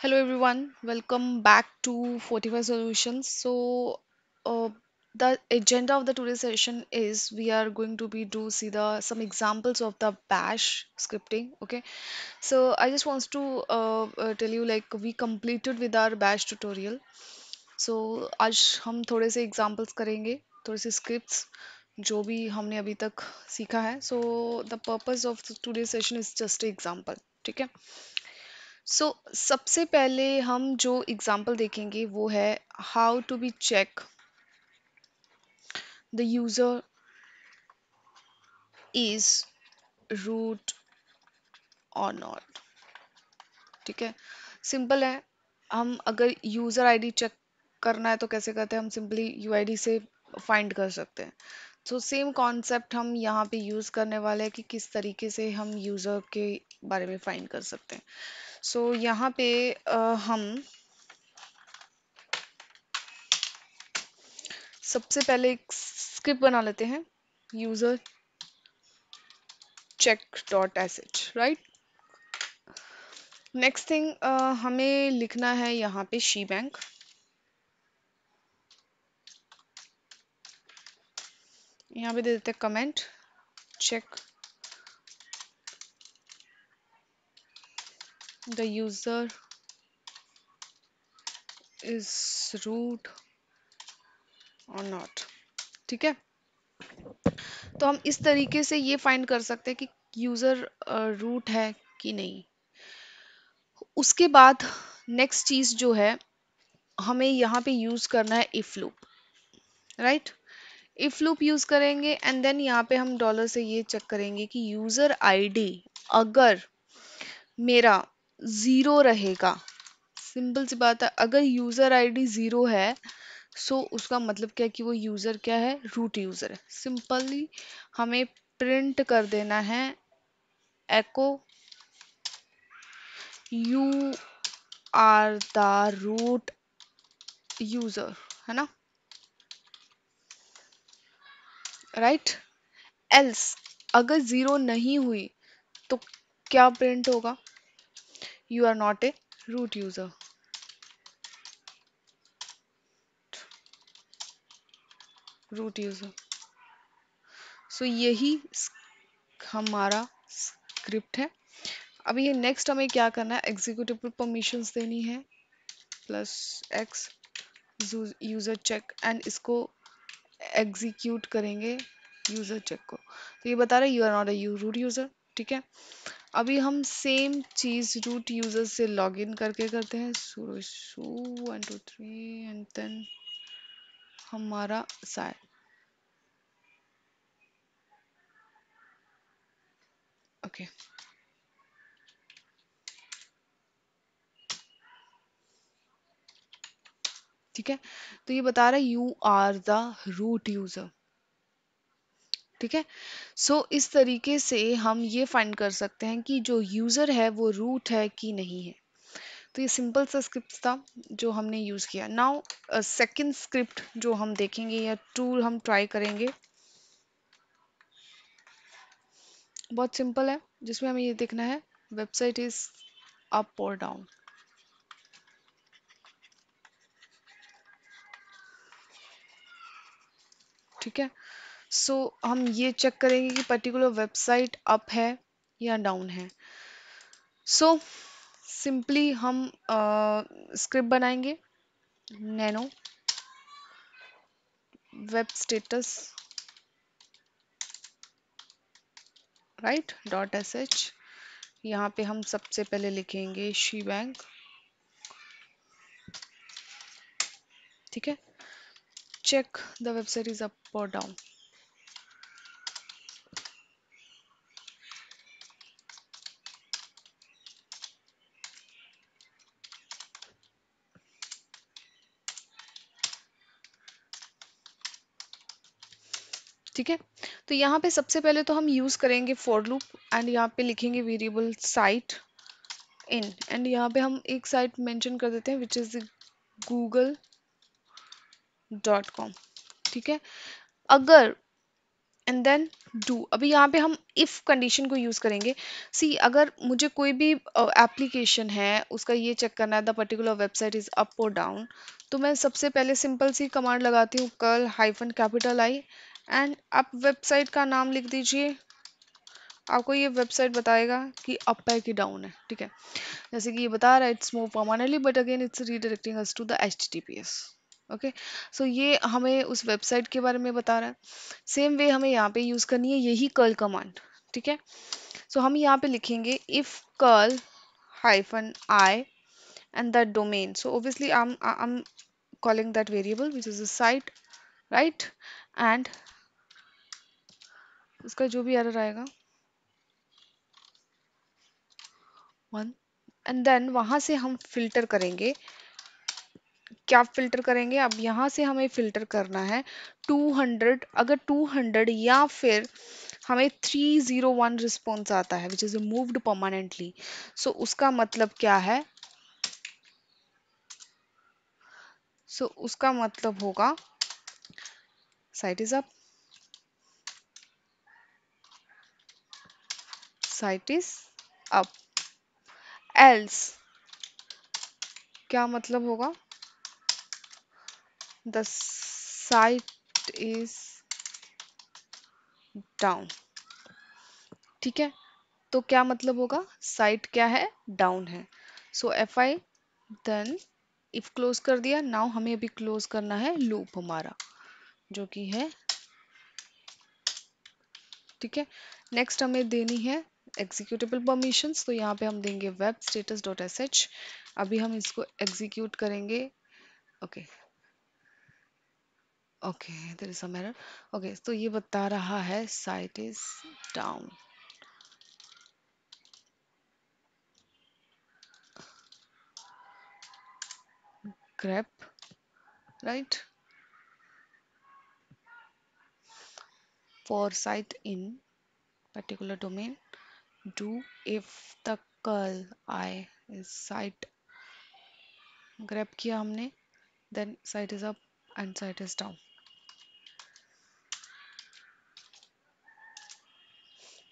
Hello everyone, welcome back to Fortify Solutions. So uh, the agenda of the today's session is we are going to be do see the some examples of the bash scripting okay so i just wants to uh, uh, tell you like we completed with our bash tutorial so आज हम थोड़े से examples करेंगे थोड़े से scripts जो भी हमने अभी तक सीखा है so the purpose of today's session is just example ठीक है सो सबसे पहले हम जो एग्जाम्पल देखेंगे वो है how to be check the user is root और नॉट ठीक है सिंपल है हम अगर यूज़र आईडी चेक करना है तो कैसे करते हैं हम सिंपली यूआईडी से फाइंड कर सकते हैं सो सेम कॉन्सेप्ट हम यहाँ पे यूज़ करने वाले हैं कि किस तरीके से हम यूज़र के बारे में फाइंड कर सकते हैं सो यहाँ पे अ, हम सबसे पहले एक स्क्रिप्ट बना लेते हैं user check dot asset right next thing हमें लिखना है यहाँ पे शी बैंक यहाँ पे दे देते हैं comment check the user is root or not ठीक है तो हम इस तरीके से ये फाइंड कर सकते हैं कि यूज़र रूट है कि नहीं उसके बाद नेक्स्ट चीज़ जो है हमें यहाँ पे यूज़ करना है if loop right if loop use करेंगे एंड देन यहाँ पे हम डॉलर से ये चेक करेंगे कि यूज़र आईडी अगर मेरा ज़ीरो रहेगा सिंपल सी बात है अगर यूज़र आईडी ज़ीरो है सो उसका मतलब क्या है कि वो यूज़र क्या है रूट यूज़र है सिंपली हमें प्रिंट कर देना है echo you are the root user है ना राइट right? एल्स अगर ज़ीरो नहीं हुई तो क्या प्रिंट होगा you are not a root user. root user. So so, यही हमारा स्क्रिप्ट है अब ये नेक्स्ट हमें क्या करना है एग्जीक्यूटिव परमिशंस देनी है plus X user check and इसको एग्जीक्यूट करेंगे यूज़र चेक को तो ये बता रहा है you are not a root user ठीक है अभी हम सेम चीज़ रूट यूज़र से लॉग इन करके करते हैं sudo su one two three and then हमारा साइड ओके ठीक है तो ये बता रहा है you are the root user ठीक है सो so, इस तरीके से हम ये फाइंड कर सकते हैं कि जो यूज़र है वो रूट है कि नहीं है तो ये सिंपल सा स्क्रिप्ट था जो हमने यूज़ किया नाउ सेकंड स्क्रिप्ट जो हम देखेंगे या टूल हम ट्राई करेंगे बहुत सिंपल है जिसमें हमें ये देखना है वेबसाइट इज़ अप और डाउन ठीक है सो हम ये चेक करेंगे कि पर्टिकुलर वेबसाइट अप है या डाउन है सो so, सिंपली हम स्क्रिप्ट बनाएंगे nano web status right dot S H यहाँ पे हम सबसे पहले लिखेंगे शी बैंक ठीक है check the website is up और डाउन ठीक है तो यहाँ पे सबसे पहले तो हम यूज़ करेंगे फॉर लूप एंड यहाँ पे लिखेंगे वेरिएबल साइट इन एंड यहाँ पे हम एक साइट मेंशन कर देते हैं which is Google dot com ठीक है अगर एंड देन डू अभी यहाँ पे हम इफ़ कंडीशन को यूज़ करेंगे सी अगर मुझे कोई भी एप्लीकेशन uh, है उसका ये चेक करना है the particular website is up और डाउन तो मैं सबसे पहले सिंपल सी कमांड लगाती हूँ curl hyphen capital I and आप वेबसाइट का नाम लिख दीजिए आपको ये वेबसाइट बताएगा कि अप है कि डाउन है ठीक है जैसे कि ये बता रहा है it's more permanently but again it's redirecting us to the H T P S okay so ये हमें उस वेबसाइट के बारे में बता रहा है सेम वे हमें यहाँ पे यूज़ करनी है यही कर्ल कमांड ठीक है सो हम यहाँ पे लिखेंगे if curl hyphen I and that domain so obviously I am calling that variable which is a site right and इसका जो भी एरर आएगा वन एंड देन वहां से हम फिल्टर करेंगे क्या फिल्टर करेंगे अब यहां से हमें फिल्टर करना है 200 अगर 200 या फिर हमें 301 रिस्पॉन्स आता है which is removed permanently so उसका मतलब क्या है सो so, उसका मतलब होगा site is up site is up else क्या मतलब होगा द साइट इज डाउन ठीक है तो क्या मतलब होगा साइट क्या है डाउन है so F I then if close कर दिया नाउ हमें अभी क्लोज करना है लूप हमारा जो कि है ठीक है नेक्स्ट हमें देनी है एग्जीक्यूटेबल परमिशन तो यहाँ पे हम देंगे web status dot S H अभी हम इसको एग्जीक्यूट करेंगे okay okay there is uh okay तो ये बता रहा है site is down crap right for site in particular domain do if the curl i is side grab किया हमने then side is up and side is down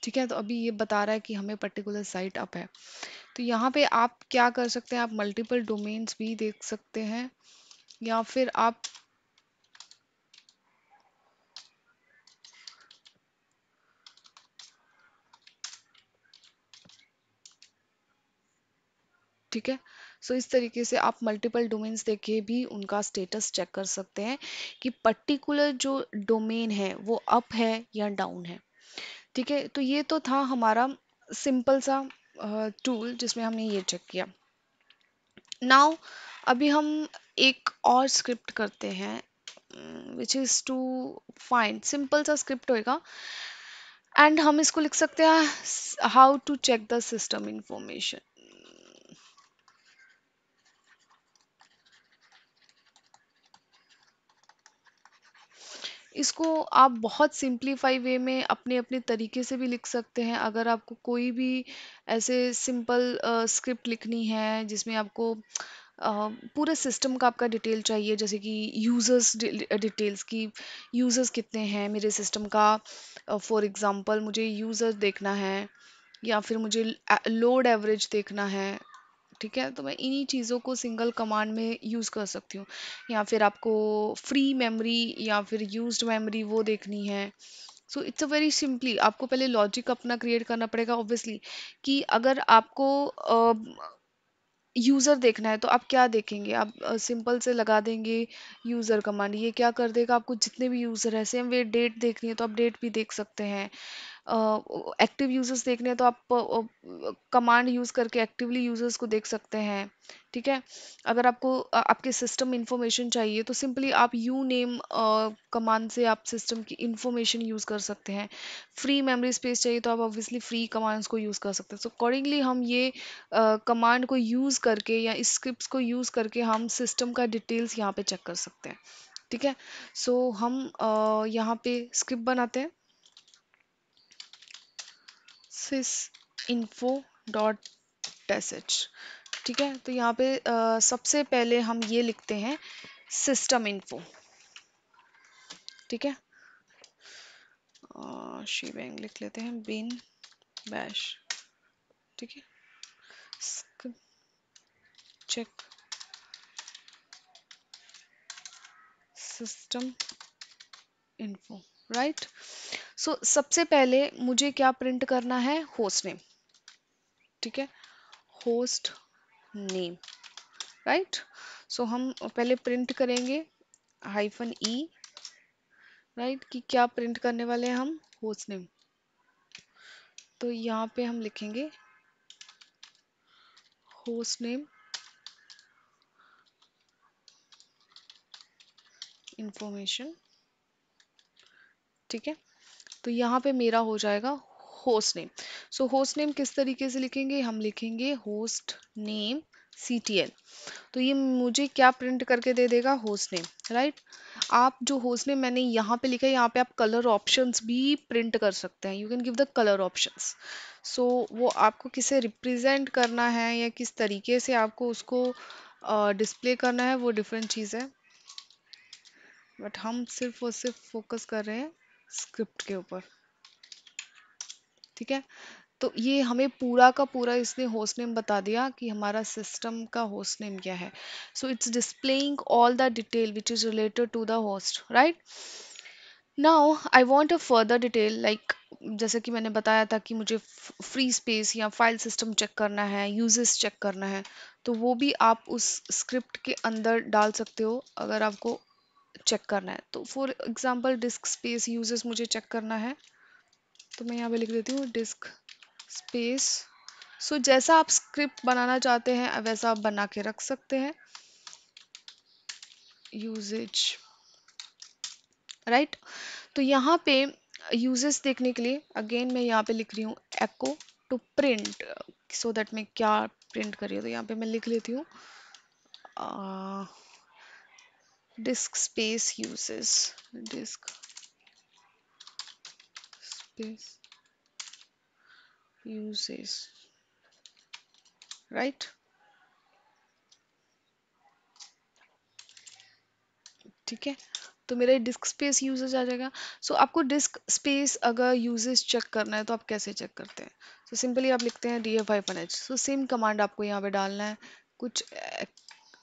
ठीक है तो अभी ये बता रहा है कि हमें पर्टिकुलर साइट अप है तो यहाँ पे आप क्या कर सकते हैं आप मल्टीपल डोमेन्स भी देख सकते हैं या फिर आप ठीक है सो इस तरीके से आप मल्टीपल डोमेन्स देखे भी उनका स्टेटस चेक कर सकते हैं कि पर्टिकुलर जो डोमेन है वो अप है या डाउन है ठीक है तो ये तो था हमारा सिंपल सा टूल uh, जिसमें हमने ये चेक किया नाउ अभी हम एक और स्क्रिप्ट करते हैं which is to find simple सा स्क्रिप्ट होएगा एंड हम इसको लिख सकते हैं how to check the system information इसको आप बहुत सिंप्लीफाई वे में अपने अपने तरीके से भी लिख सकते हैं अगर आपको कोई भी ऐसे सिंपल स्क्रिप्ट लिखनी है जिसमें आपको पूरे सिस्टम का आपका डिटेल चाहिए जैसे कि यूज़र्स डिटेल्स की यूज़र्स कितने हैं मेरे सिस्टम का फॉर एग्जांपल मुझे यूज़र्स देखना है या फिर मुझे लोड एवरेज देखना है ठीक है तो मैं इन्हीं चीज़ों को सिंगल कमांड में यूज़ कर सकती हूँ या फिर आपको फ्री मेमोरी या फिर यूज्ड मेमोरी वो देखनी है so it's a very simply आपको पहले लॉजिक अपना क्रिएट करना पड़ेगा ऑब्वियसली कि अगर आपको यूज़र uh, देखना है तो आप क्या देखेंगे आप सिंपल uh, से लगा देंगे यूज़र कमांड ये क्या कर देगा आपको जितने भी यूज़र है सेम वे डेट देखनी है तो आप डेट भी देख सकते हैं एक्टिव यूजर्स देखने हैं तो आप कमांड यूज़ करके एक्टिवली यूजर्स को देख सकते हैं ठीक है अगर आपको आपके सिस्टम इंफॉर्मेशन चाहिए तो सिंपली आप यू नेम कमांड से आप सिस्टम की इंफॉर्मेशन यूज़ कर सकते हैं फ्री मेमोरी स्पेस चाहिए तो आप ऑब्वियसली फ्री कमांड्स को यूज़ कर सकते हैं सो अकॉर्डिंगली हम ये कमांड को यूज़ करके या स्क्रिप्ट को यूज़ करके हम सिस्टम का डिटेल्स यहाँ पे चेक कर सकते हैं ठीक है सो so, हम uh, यहाँ पे स्क्रिप्ट बनाते हैं इन्फो डॉट sh ठीक है तो यहाँ पे आ, सबसे पहले हम ये लिखते हैं सिस्टम इन्फो ठीक है शी बैंक लिख लेते हैं बिन बैश ठीक है check system info right so so, सबसे पहले मुझे क्या प्रिंट करना है होस्ट नेम ठीक है होस्ट नेम राइट सो हम पहले प्रिंट करेंगे हाइफन ई राइट कि क्या प्रिंट करने वाले हैं हम होस्ट नेम तो यहाँ पे हम लिखेंगे होस्ट नेम इंफॉर्मेशन ठीक है तो यहाँ पे मेरा हो जाएगा host name so host name किस तरीके से लिखेंगे हम लिखेंगे host name C T L तो ये मुझे क्या प्रिंट करके दे देगा होस्ट नेम राइट आप जो होस्ट नेम मैंने यहाँ पे लिखा है यहाँ पे आप कलर ऑप्शंस भी प्रिंट कर सकते हैं you can give the colour options so वो आपको किसे रिप्रेजेंट करना है या किस तरीके से आपको उसको डिस्प्ले uh, करना है वो डिफरेंट चीज़ है बट हम सिर्फ और सिर्फ फोकस कर रहे हैं स्क्रिप्ट के ऊपर ठीक है तो ये हमें पूरा का पूरा इसने होस्ट नेम बता दिया कि हमारा सिस्टम का होस्ट नेम क्या है so it's displaying all the detail which is related to the host right now I want a further detail like जैसे कि मैंने बताया था कि मुझे फ्री स्पेस या फाइल सिस्टम चेक करना है यूजेस चेक करना है तो वो भी आप उस स्क्रिप्ट के अंदर डाल सकते हो अगर आपको चेक करना है तो for example disk space usages मुझे चेक करना है तो मैं यहाँ पे लिख देती हूँ डिस्क स्पेस सो जैसा आप स्क्रिप्ट बनाना चाहते हैं वैसा आप बना के रख सकते हैं यूजेज राइट right? तो यहाँ पे यूजेस देखने के लिए अगेन मैं यहाँ पे लिख रही हूँ echo to print so that मैं क्या प्रिंट हूँ तो यहाँ पे मैं लिख लेती हूँ disk space uses disk space uses right ठीक है तो मेरा डिस्क स्पेस यूजेज आ जाएगा सो so, आपको डिस्क स्पेस अगर यूजेज चेक करना है तो आप कैसे चेक करते हैं सो so, सिंपली आप लिखते हैं D F I H so same command आपको यहाँ पे डालना है कुछ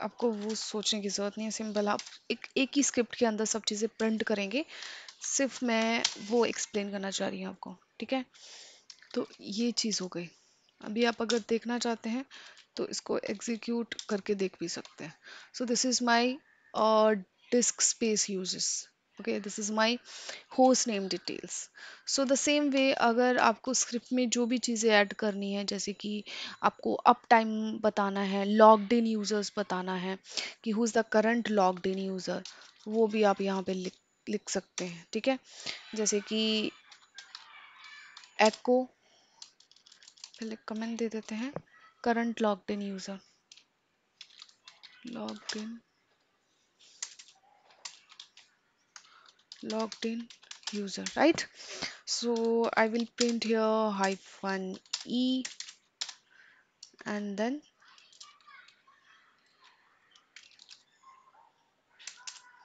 आपको वो सोचने की ज़रूरत नहीं है सिंपल आप एक एक ही स्क्रिप्ट के अंदर सब चीज़ें प्रिंट करेंगे सिर्फ मैं वो एक्सप्लेन करना चाह रही हूँ आपको ठीक है तो ये चीज़ हो गई अभी आप अगर देखना चाहते हैं तो इसको एग्जीक्यूट करके देख भी सकते हैं so this is my disk space usages okay this is my host name details so the same way अगर आपको स्क्रिप्ट में जो भी चीज़ें ऐड करनी है जैसे कि आपको अप टाइम बताना है लॉकड इन यूज़र्स बताना है कि who is the current locked in user वो भी आप यहाँ पे लिख लिख सकते हैं ठीक है जैसे कि एको पहले कमेंट दे देते हैं current log in user log in logged in user right so i will print here hyphen e and then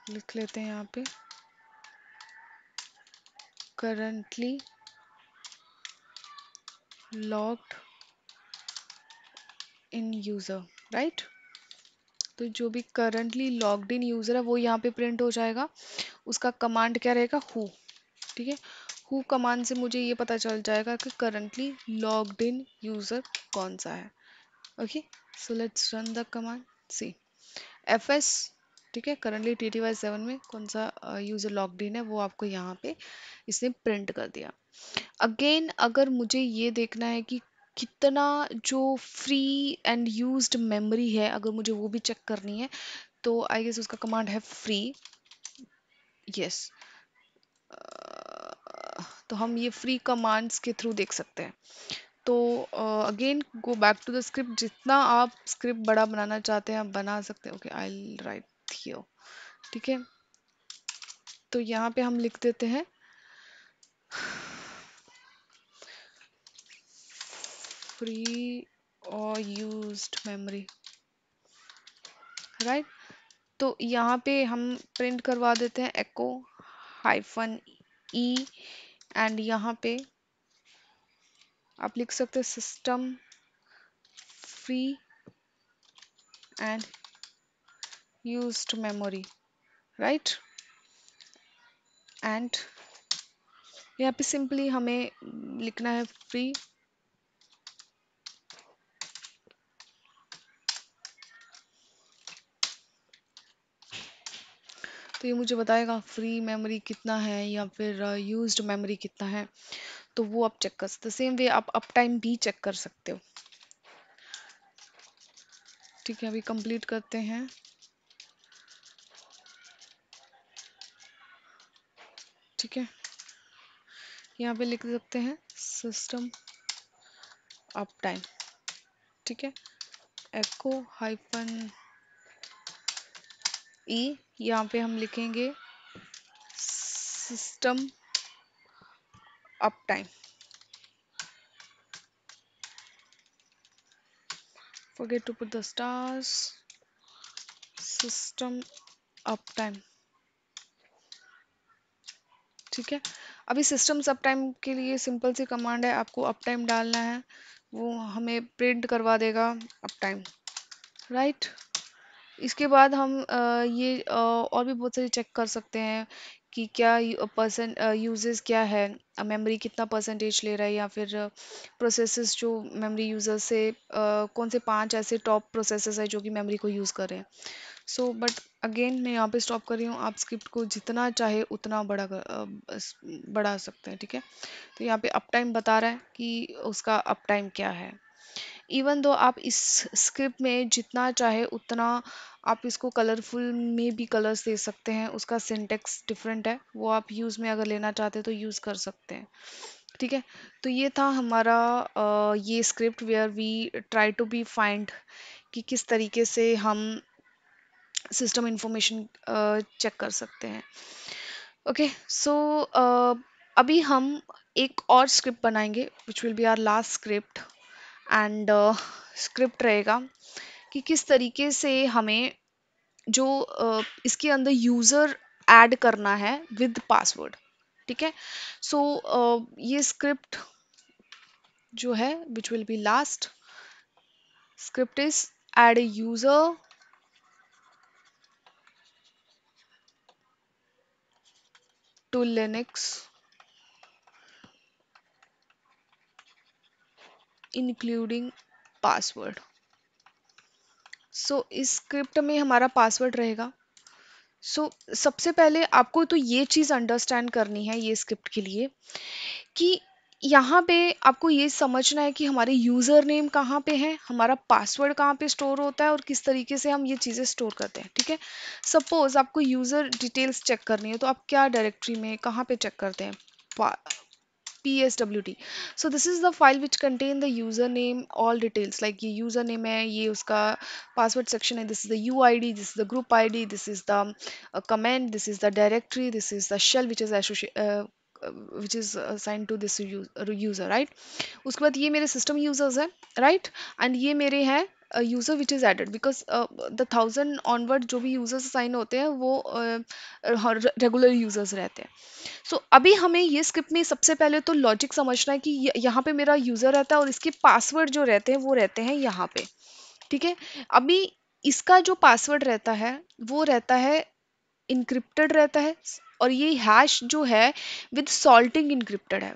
लिख लेते हैं यहाँ पे currently logged in user right तो जो भी currently logged in user है वो यहाँ पे प्रिंट हो जाएगा उसका कमांड क्या रहेगा हु ठीक है हु कमांड से मुझे ये पता चल जाएगा कि करंटली लॉग्ड इन यूज़र कौन सा है okay so let's run the command C F S ठीक है currently T T Y seven में कौन सा यूज़र लॉग्ड इन है वो आपको यहाँ पे इसने प्रिंट कर दिया अगेन अगर मुझे ये देखना है कि कितना जो फ्री एंड यूज्ड मेमोरी है अगर मुझे वो भी चेक करनी है तो आई गेस उसका कमांड है फ्री यस uh, तो हम ये फ्री कमांड्स के थ्रू देख सकते हैं तो again go back to the script जितना आप स्क्रिप्ट बड़ा बनाना चाहते हैं आप बना सकते हैं ओके आई राइट हियर ठीक है तो यहाँ पे हम लिख देते हैं फ्री और यूज्ड मेमोरी राइट तो यहाँ पे हम प्रिंट करवा देते हैं एको हाइफन ई एंड यहाँ पे आप लिख सकते हैं system free and use memory right and यहाँ पे सिंपली हमें लिखना है फ्री तो ये मुझे बताएगा फ्री मेमोरी कितना है या फिर यूज्ड uh, मेमोरी कितना है तो वो आप चेक कर सकते सेम वे आप अप टाइम भी चेक कर सकते हो ठीक है अभी कंप्लीट करते हैं ठीक है यहाँ पे लिख सकते हैं सिस्टम अप टाइम ठीक है एक्को हाइफन ई e, यहाँ पे हम लिखेंगे system up time to put the stars system up time ठीक है अभी सिस्टम अप टाइम के लिए सिंपल सी कमांड है आपको अप टाइम डालना है वो हमें प्रिंट करवा देगा अप टाइम राइट right? इसके बाद हम ये और भी बहुत सारी चेक कर सकते हैं कि क्या पर्सन यूजेस क्या है मेमोरी कितना परसेंटेज ले रहा है या फिर प्रोसेसेस जो मेमोरी यूजर से कौन से पांच ऐसे टॉप प्रोसेसेस है जो कि मेमोरी को यूज़ कर रहे हैं सो बट अगेन मैं यहाँ पे स्टॉप कर रही हूँ आप स्क्रिप्ट को जितना चाहे उतना बड़ा कर, बढ़ा सकते हैं ठीक है तो यहाँ पे अप टाइम बता रहा है कि उसका अप टाइम क्या है इवन दो आप इस स्क्रिप्ट में जितना चाहे उतना आप इसको कलरफुल में भी कलर्स दे सकते हैं उसका सिंटेक्स डिफरेंट है वो आप यूज़ में अगर लेना चाहते हैं तो यूज़ कर सकते हैं ठीक है तो ये था हमारा आ, ये script where we try to be find कि किस तरीके से हम सिस्टम इंफॉर्मेशन चेक कर सकते हैं ओके सो अभी हम एक और स्क्रिप्ट बनाएंगे which will be our last script and script uh, रहेगा कि किस तरीके से हमें जो uh, इसके अंदर यूज़र ऐड करना है विद पासवर्ड ठीक है सो uh, ये स्क्रिप्ट जो है which will be last script is add user to Linux including password so इस स्क्रिप्ट में हमारा पासवर्ड रहेगा सो so, सबसे पहले आपको तो ये चीज़ अंडरस्टैंड करनी है ये स्क्रिप्ट के लिए कि यहाँ पे आपको ये समझना है कि हमारे यूज़र नेम कहाँ पे है हमारा पासवर्ड कहाँ पे स्टोर होता है और किस तरीके से हम ये चीज़ें स्टोर करते हैं ठीक है सपोज़ आपको यूज़र डिटेल्स चेक करनी है तो आप क्या डायरेक्टरी में कहाँ पे चेक करते हैं pswt so this is the file which contain the username all details like ये username है ये उसका password section है this is the uid this is the group id this is the uh, command this is the directory this is the shell which is associated uh, uh this user, right? To this user right उसके बाद ये मेरे system users हैं right ये मेरे हैं user which is added because the thousand onward जो भी यूजर्स साइन होते हैं वो रेगुलर uh, यूजर्स रहते हैं सो so, अभी हमें ये स्क्रिप्ट में सबसे पहले तो लॉजिक समझना है कि यहाँ पे मेरा यूजर रहता है और इसके पासवर्ड जो रहते हैं वो रहते हैं यहाँ पे ठीक है अभी इसका जो पासवर्ड रहता है वो रहता है इनक्रिप्टेड रहता है और ये हैश जो है विद सॉल्टिंग इनक्रिप्टेड है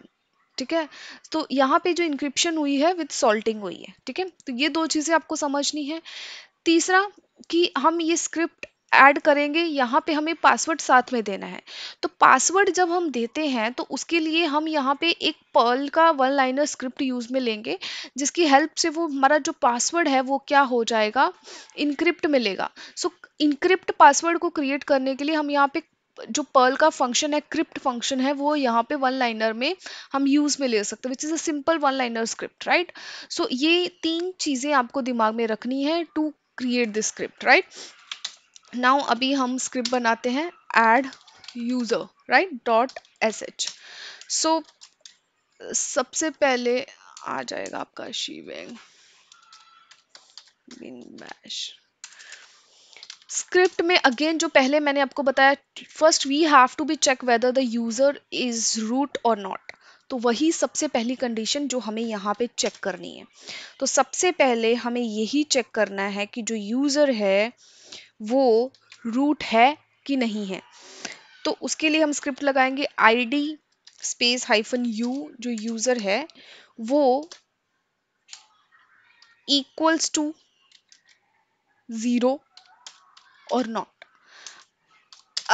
ठीक है तो यहाँ पे जो इंक्रिप्शन हुई है विथ सॉल्टिंग हुई है ठीक है तो ये दो चीज़ें आपको समझनी है तीसरा कि हम ये स्क्रिप्ट ऐड करेंगे यहाँ पे हमें पासवर्ड साथ में देना है तो पासवर्ड जब हम देते हैं तो उसके लिए हम यहाँ पे एक पर्ल का वन लाइनर स्क्रिप्ट यूज़ में लेंगे जिसकी हेल्प से वो हमारा जो पासवर्ड है वो क्या हो जाएगा इनक्रिप्ट मिलेगा सो so, इनक्रिप्ट पासवर्ड को क्रिएट करने के लिए हम यहाँ पे जो पर्ल का फंक्शन है क्रिप्ट फंक्शन है वो यहाँ पे वन लाइनर में हम यूज़ में ले सकते हैं which is a simple one liner script right so ये तीन चीज़ें आपको दिमाग में रखनी है to create this script right now अभी हम स्क्रिप्ट बनाते हैं add user right dot S H so सबसे पहले आ जाएगा आपका शिवेंग बिन स्क्रिप्ट में अगेन जो पहले मैंने आपको बताया first we have to be check whether the user is root और नॉट तो वही सबसे पहली कंडीशन जो हमें यहाँ पे चेक करनी है तो सबसे पहले हमें यही चेक करना है कि जो यूज़र है वो रूट है कि नहीं है तो उसके लिए हम स्क्रिप्ट लगाएंगे आईडी स्पेस हाइफन यू जो यूज़र है वो इक्वल्स टू ज़ीरो और नॉट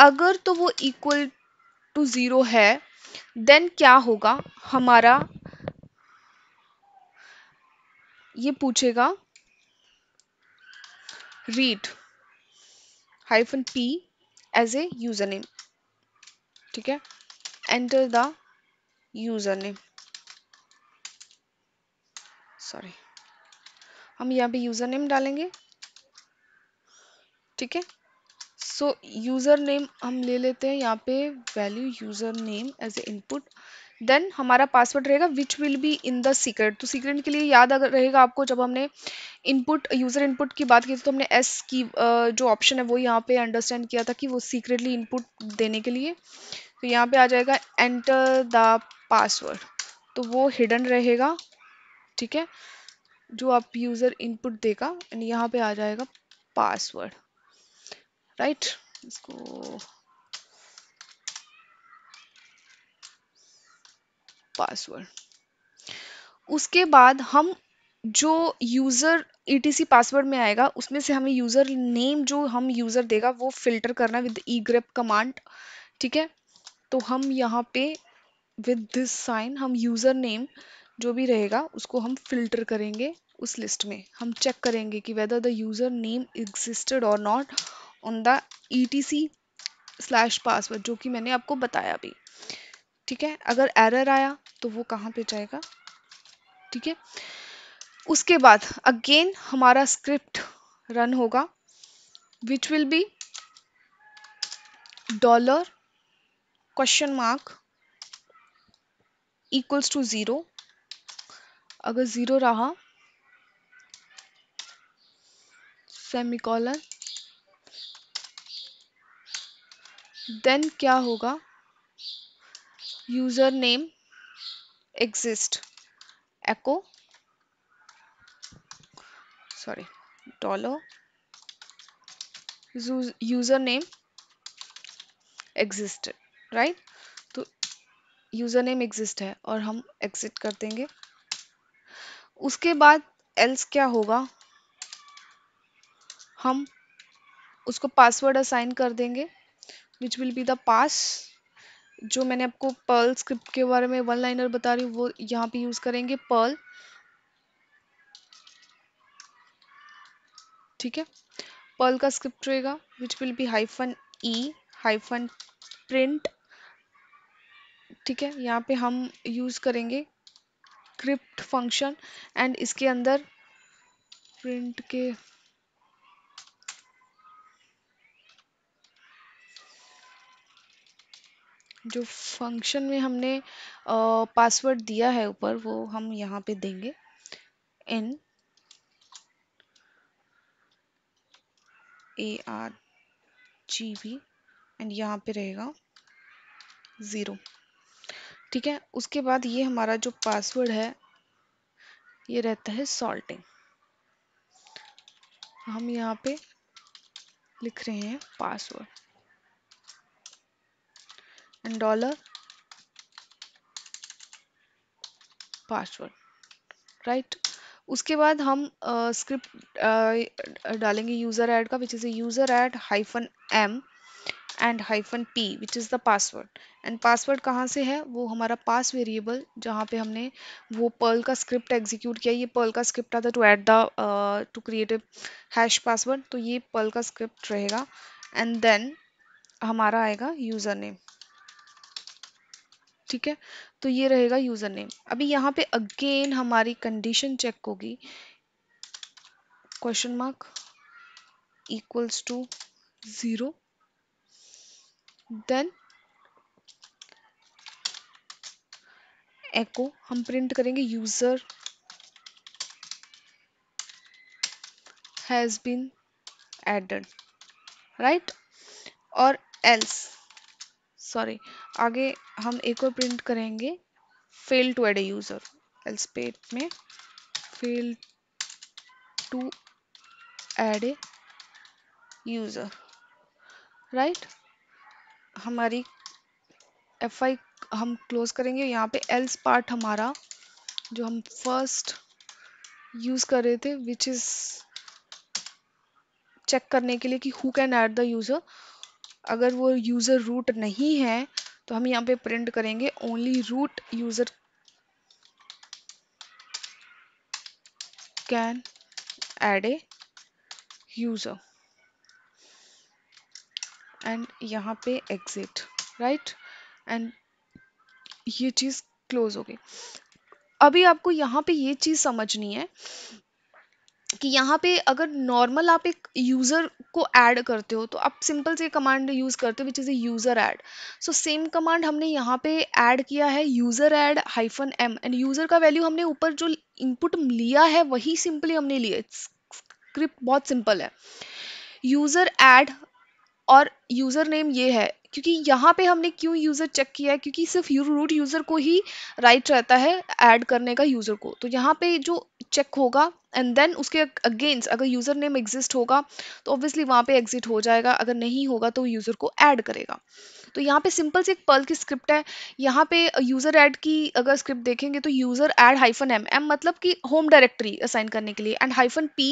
अगर तो वो इक्वल टू ज़ीरो है देन क्या होगा हमारा ये पूछेगा read hyphen P as a user name ठीक है enter the user name sorry हम यहाँ पे यूजर नेम डालेंगे ठीक है सो यूज़र नेम हम ले लेते हैं यहाँ पे value user name as a input then हमारा पासवर्ड रहेगा which will be in the secret तो सीक्रेट के लिए याद अगर रहेगा आपको जब हमने इनपुट यूज़र इनपुट की बात की थी तो हमने एस की जो ऑप्शन है वो यहाँ पे अंडरस्टैंड किया था कि वो सीक्रेटली इनपुट देने के लिए तो यहाँ पे आ जाएगा एंटर द पासवर्ड तो वो हिडन रहेगा ठीक है जो आप यूज़र इनपुट देगा एंड यहाँ पे आ जाएगा पासवर्ड राइट इसको पासवर्ड उसके बाद हम जो यूज़र ईटीसी पासवर्ड में आएगा उसमें से हमें यूज़र नेम जो हम यूज़र देगा वो फिल्टर करना विद ई ग्रेप कमांड ठीक है तो हम यहाँ पे विद दिस साइन हम यूज़र नेम जो भी रहेगा उसको हम फिल्टर करेंगे उस लिस्ट में हम चेक करेंगे कि whether the user name existed और not on the E T C slash password जो कि मैंने आपको बताया भी ठीक है अगर एरर आया तो वो कहाँ पे जाएगा ठीक है उसके बाद अगेन हमारा स्क्रिप्ट रन होगा which will be dollar question mark equals to zero अगर ज़ीरो रहा सेमिकॉलन देन क्या होगा user name exist echo sorry dollar user name exist right तो यूजर नेम एग्जिस्ट है और हम एग्जिट कर देंगे उसके बाद एल्स क्या होगा हम उसको पासवर्ड असाइन कर देंगे which will be the pass जो मैंने आपको पर्ल स्क्रिप्ट के बारे में वन लाइनर बता रही हूँ वो यहाँ पे यूज़ करेंगे पर्ल ठीक है पर्ल का स्क्रिप्ट रहेगा which will be hyphen E hyphen print ठीक है यहाँ पे हम यूज़ करेंगे क्रिप्ट फंक्शन एंड इसके अंदर प्रिंट के जो फंक्शन में हमने पासवर्ड दिया है ऊपर वो हम यहाँ पे देंगे in A R G B and यहाँ पे रहेगा ज़ीरो ठीक है उसके बाद ये हमारा जो पासवर्ड है ये रहता है सॉल्टिंग हम यहाँ पे लिख रहे हैं password and dollar password right उसके बाद हम स्क्रिप्ट डालेंगे यूज़र ऐड का which is a user add hyphen M and hyphen P which is the password and password कहाँ से है वो हमारा पास वेरिएबल जहाँ पे हमने वो पर्ल का स्क्रिप्ट एग्जीक्यूट किया ये पर्ल का स्क्रिप्ट आता to add the to create a hash password तो ये पर्ल का स्क्रिप्ट रहेगा एंड देन हमारा आएगा यूज़र नेम ठीक है तो ये रहेगा यूज़र नेम अभी यहाँ पे अगेन हमारी कंडीशन चेक होगी question mark equals to zero then echo हम प्रिंट करेंगे user has been added right और एल्स सॉरी आगे हम एक और प्रिंट करेंगे fail to add a user else part में fail to add a user right हमारी एफ आई हम क्लोज करेंगे यहाँ पे एल्स पार्ट हमारा जो हम फर्स्ट यूज़ कर रहे थे विच इज़ चेक करने के लिए कि who can add the user अगर वो यूज़र रूट नहीं है तो हम यहाँ पे प्रिंट करेंगे only root user can add a user and यहाँ पे एग्जिट राइट एंड ये चीज़ क्लोज हो गई अभी आपको यहाँ पे ये चीज़ समझनी है कि यहाँ पे अगर नॉर्मल आप एक यूज़र को ऐड करते हो तो आप सिंपल से कमांड यूज़ करते हो which is a user add so same command हमने यहाँ पे ऐड किया है user add hyphen M and user का वैल्यू हमने ऊपर जो इनपुट लिया है वही सिंपली हमने लिया स्क्रिप्ट बहुत सिंपल है यूज़र ऐड और यूज़र नेम ये है क्योंकि यहाँ पे हमने क्यों यूज़र चेक किया है क्योंकि सिर्फ यू रूट यूज़र को ही राइट रहता है ऐड करने का यूज़र को तो यहाँ पे जो चेक होगा एंड देन उसके अगेंस्ट अगर यूज़र नेम एग्जिस्ट होगा तो ऑब्वियसली वहाँ पे एग्जिट हो जाएगा अगर नहीं होगा तो यूज़र को ऐड करेगा तो यहाँ पे सिंपल सी एक पर्ल की स्क्रिप्ट है यहाँ पे यूज़र ऐड की अगर स्क्रिप्ट देखेंगे तो user add hyphen M M मतलब कि होम डायरेक्टरी असाइन करने के लिए and hyphen P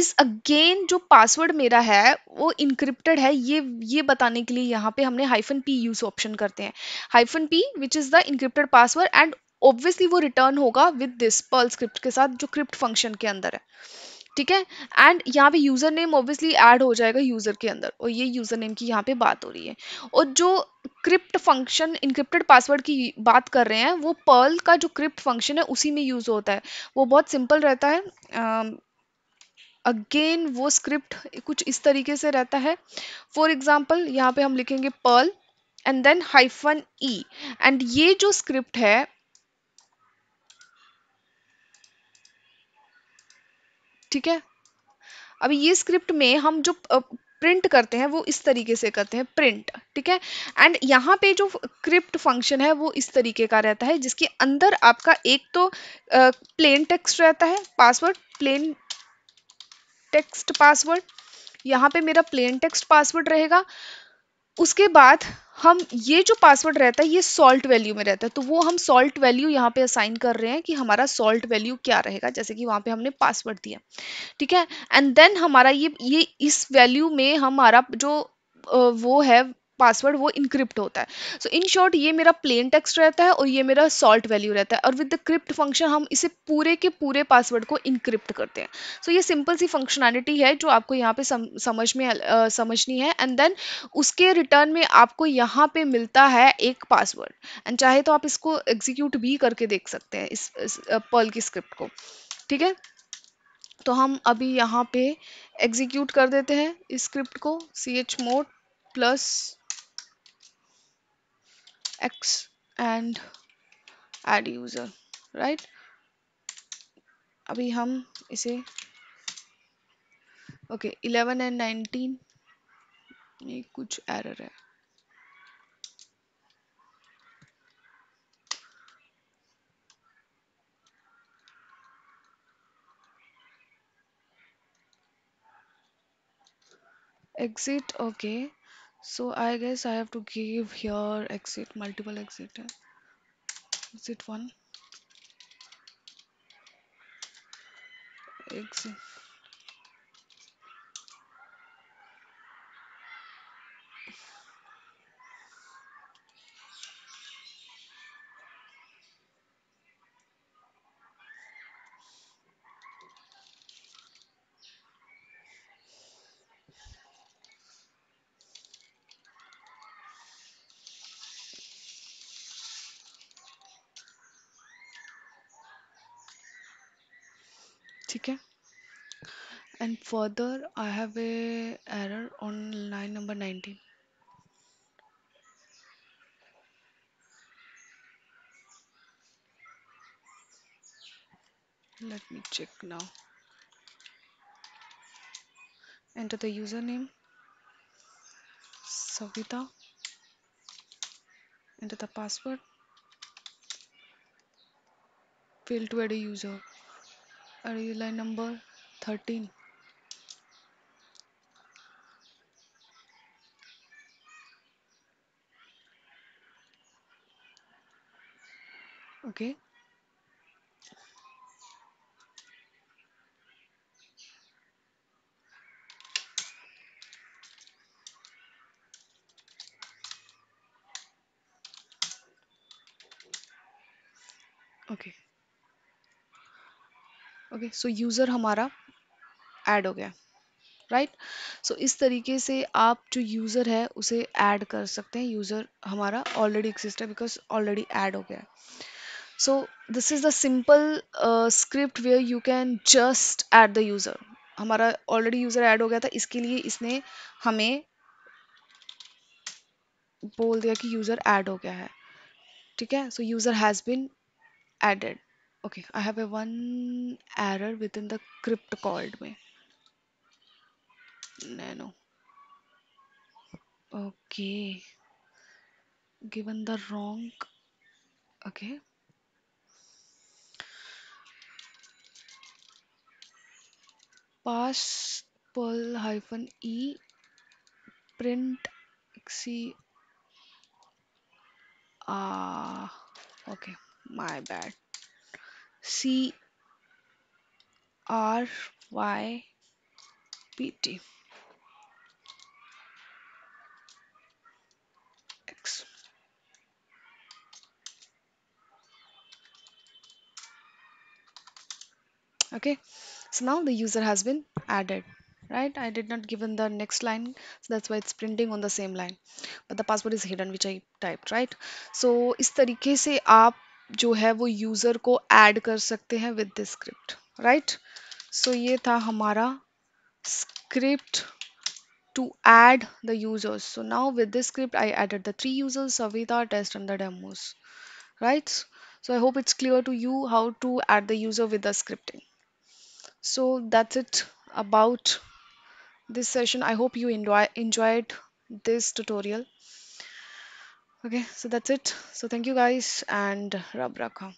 is again जो पासवर्ड मेरा है वो इनक्रिप्टेड है ये ये बताने के लिए यहाँ पे हमने हाइफन पी यूज़ ऑप्शन करते हैं hyphen P which is the encrypted password and obviously वो रिटर्न होगा विद दिस पर्ल स्क्रिप्ट के साथ जो क्रिप्ट फंक्शन के अंदर है ठीक है एंड यहाँ पे यूज़र नेम ऑब्वियसली ऐड हो जाएगा यूज़र के अंदर और ये यूज़र नेम की यहाँ पे बात हो रही है और जो क्रिप्ट फंक्शन इनक्रिप्टेड पासवर्ड की बात कर रहे हैं वो पर्ल का जो क्रिप्ट फंक्शन है उसी में यूज़ होता है वो बहुत सिंपल रहता है अगेन वो स्क्रिप्ट कुछ इस तरीके से रहता है फॉर एग्ज़ाम्पल यहाँ पे हम लिखेंगे Perl and then hyphen E and ये जो स्क्रिप्ट है ठीक है अभी ये स्क्रिप्ट में हम जो प्रिंट करते हैं वो इस तरीके से करते हैं प्रिंट ठीक है एंड यहाँ पे जो क्रिप्ट फंक्शन है वो इस तरीके का रहता है जिसके अंदर आपका एक तो प्लेन टेक्स्ट रहता है पासवर्ड प्लेन टेक्स्ट पासवर्ड यहाँ पे मेरा प्लेन टेक्स्ट पासवर्ड रहेगा उसके बाद हम ये जो पासवर्ड रहता है ये सॉल्ट वैल्यू में रहता है तो वो हम सॉल्ट वैल्यू यहाँ पे असाइन कर रहे हैं कि हमारा सॉल्ट वैल्यू क्या रहेगा जैसे कि वहाँ पे हमने पासवर्ड दिया ठीक है एंड देन हमारा ये ये इस वैल्यू में हमारा जो वो है पासवर्ड वो इनक्रिप्ट होता है सो इन शॉर्ट ये मेरा प्लेन टेक्स्ट रहता है और ये मेरा सॉल्ट वैल्यू रहता है और विद द क्रिप्ट फंक्शन हम इसे पूरे के पूरे पासवर्ड को इनक्रिप्ट करते हैं सो so, ये सिंपल सी फंक्शनैलिटी है जो आपको यहाँ पे सम, समझ में आ, समझनी है एंड देन उसके रिटर्न में आपको यहाँ पे मिलता है एक पासवर्ड एंड चाहे तो आप इसको एग्जीक्यूट भी करके देख सकते हैं इस, इस पर्ल की स्क्रिप्ट को ठीक है तो हम अभी यहाँ पे एग्जीक्यूट कर देते हैं इस स्क्रिप्ट को C H mod plus x and add user right right? अभी हम इसे ओके इलेवन एंड नाइनटीन ये कुछ एरर है okay okay So I guess I have to give here exit, multiple exit. is Exit one? Exit ठीक है and further I have a error on line number 19 let me check now enter the username Savita enter the password fail to add a user line number 13 okay okay okay so user हमारा add हो गया right right? सो so, इस तरीके से आप जो user है उसे ऐड कर सकते हैं यूज़र हमारा ऑलरेडी एग्जिस्ट है बिकॉज ऑलरेडी ऐड हो गया है this is the simple script where you can just add the user हमारा ऑलरेडी यूज़र ऐड हो गया था इसके लिए इसने हमें बोल दिया कि यूज़र ऐड हो गया है ठीक है so user has been added okay i have a one error within the crypt called me nano okay given the wrong okay pass pull hyphen e print xc ah uh, okay my bad C R Y P T X. Okay, so now the user has been added right i did not given the next line so that's why it's printing on the same line but the password is hidden which i typed right so is the se aap जो है वो user को add कर सकते हैं with this script right so ये था हमारा script to add the users so now with this script i added the three users savita test and the demos right so i hope it's clear to you how to add the user with the scripting so that's it about this session i hope you enjoy enjoyed this tutorial Okay, so that's it. So thank you guys and Rab Rakha.